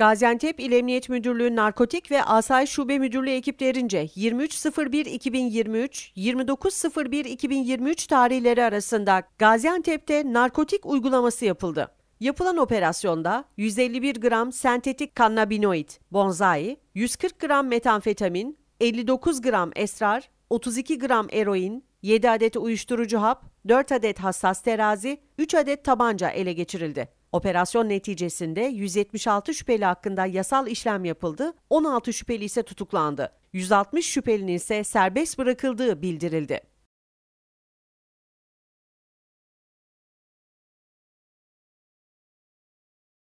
Gaziantep İl Emniyet Müdürlüğü Narkotik ve Asay Şube Müdürlüğü ekiplerince 23.01.2023, 29.01.2023 tarihleri arasında Gaziantep'te narkotik uygulaması yapıldı. Yapılan operasyonda 151 gram sentetik kannabinoid, bonzai, 140 gram metamfetamin, 59 gram esrar, 32 gram eroin, 7 adet uyuşturucu hap, 4 adet hassas terazi, 3 adet tabanca ele geçirildi. Operasyon neticesinde 176 şüpheli hakkında yasal işlem yapıldı, 16 şüpheli ise tutuklandı. 160 şüphelinin ise serbest bırakıldığı bildirildi.